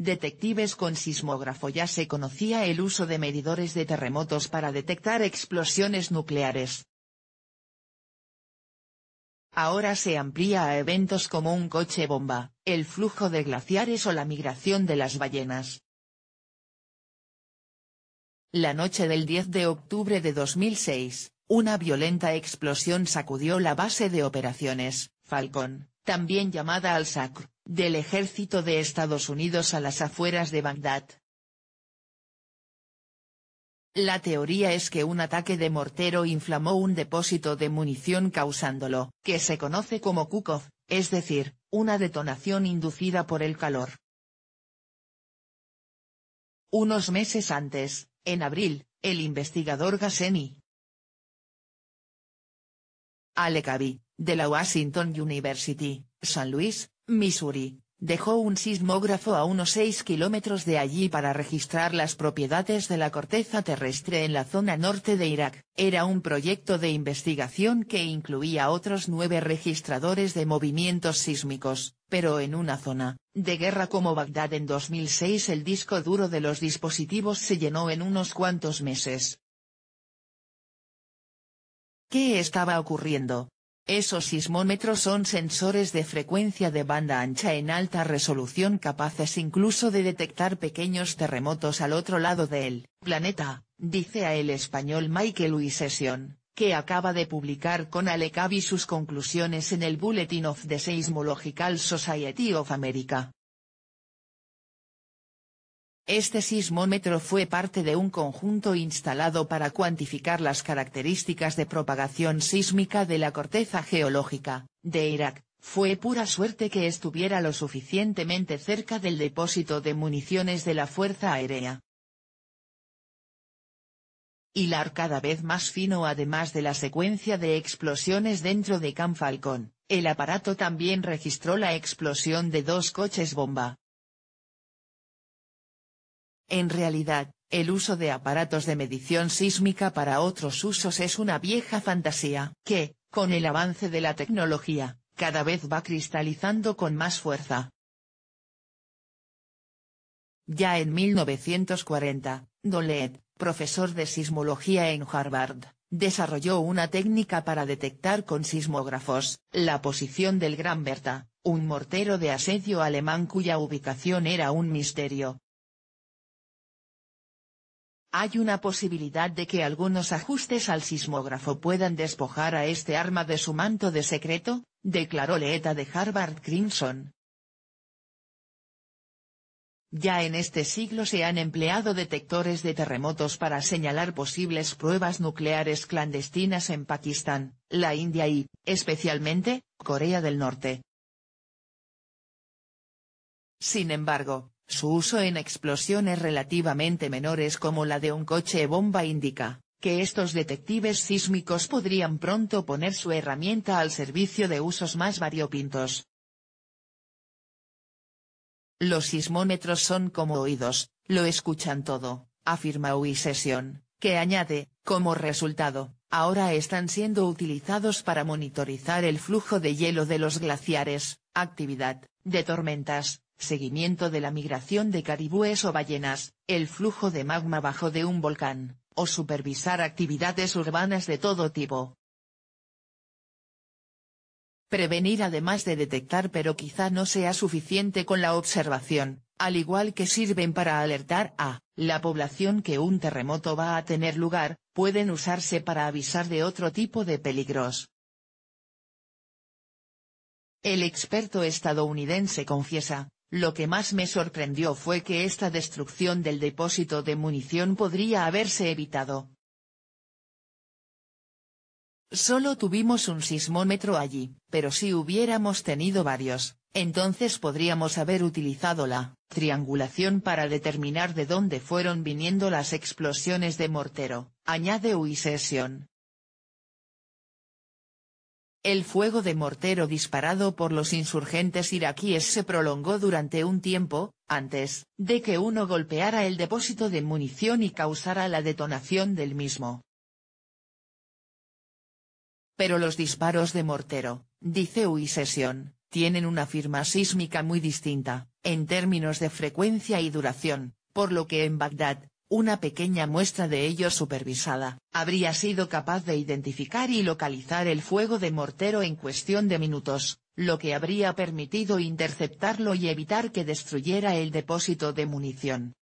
detectives con sismógrafo ya se conocía el uso de medidores de terremotos para detectar explosiones nucleares. Ahora se amplía a eventos como un coche bomba, el flujo de glaciares o la migración de las ballenas. La noche del 10 de octubre de 2006, una violenta explosión sacudió la base de operaciones, Falcon, también llamada al-Sakr, del ejército de Estados Unidos a las afueras de Bagdad. La teoría es que un ataque de mortero inflamó un depósito de munición causándolo, que se conoce como Kukov, es decir, una detonación inducida por el calor. Unos meses antes, en abril, el investigador Gasseni. Alekabi de la Washington University, San Luis, Missouri, dejó un sismógrafo a unos 6 kilómetros de allí para registrar las propiedades de la corteza terrestre en la zona norte de Irak. Era un proyecto de investigación que incluía otros nueve registradores de movimientos sísmicos, pero en una zona de guerra como Bagdad en 2006 el disco duro de los dispositivos se llenó en unos cuantos meses. ¿Qué estaba ocurriendo? Esos sismómetros son sensores de frecuencia de banda ancha en alta resolución capaces incluso de detectar pequeños terremotos al otro lado del planeta, dice a el español Michael Uisesión, que acaba de publicar con Alecavi sus conclusiones en el Bulletin of the Seismological Society of America. Este sismómetro fue parte de un conjunto instalado para cuantificar las características de propagación sísmica de la corteza geológica, de Irak. Fue pura suerte que estuviera lo suficientemente cerca del depósito de municiones de la Fuerza Aérea. Hilar cada vez más fino además de la secuencia de explosiones dentro de Camp Falcon, el aparato también registró la explosión de dos coches bomba, en realidad, el uso de aparatos de medición sísmica para otros usos es una vieja fantasía, que, con el avance de la tecnología, cada vez va cristalizando con más fuerza. Ya en 1940, Dolet, profesor de sismología en Harvard, desarrolló una técnica para detectar con sismógrafos la posición del Gran Berta, un mortero de asedio alemán cuya ubicación era un misterio, hay una posibilidad de que algunos ajustes al sismógrafo puedan despojar a este arma de su manto de secreto, declaró Leeta de Harvard Crimson. Ya en este siglo se han empleado detectores de terremotos para señalar posibles pruebas nucleares clandestinas en Pakistán, la India y, especialmente, Corea del Norte. Sin embargo, su uso en explosiones relativamente menores como la de un coche bomba indica que estos detectives sísmicos podrían pronto poner su herramienta al servicio de usos más variopintos. Los sismómetros son como oídos, lo escuchan todo, afirma Session, que añade, como resultado, ahora están siendo utilizados para monitorizar el flujo de hielo de los glaciares, actividad, de tormentas, seguimiento de la migración de caribúes o ballenas, el flujo de magma bajo de un volcán, o supervisar actividades urbanas de todo tipo. Prevenir además de detectar pero quizá no sea suficiente con la observación, al igual que sirven para alertar a la población que un terremoto va a tener lugar, pueden usarse para avisar de otro tipo de peligros. El experto estadounidense confiesa, lo que más me sorprendió fue que esta destrucción del depósito de munición podría haberse evitado. Solo tuvimos un sismómetro allí, pero si hubiéramos tenido varios, entonces podríamos haber utilizado la triangulación para determinar de dónde fueron viniendo las explosiones de mortero, añade Uisesión. El fuego de mortero disparado por los insurgentes iraquíes se prolongó durante un tiempo, antes de que uno golpeara el depósito de munición y causara la detonación del mismo. Pero los disparos de mortero, dice Uisesión, tienen una firma sísmica muy distinta, en términos de frecuencia y duración, por lo que en Bagdad, una pequeña muestra de ello supervisada, habría sido capaz de identificar y localizar el fuego de mortero en cuestión de minutos, lo que habría permitido interceptarlo y evitar que destruyera el depósito de munición.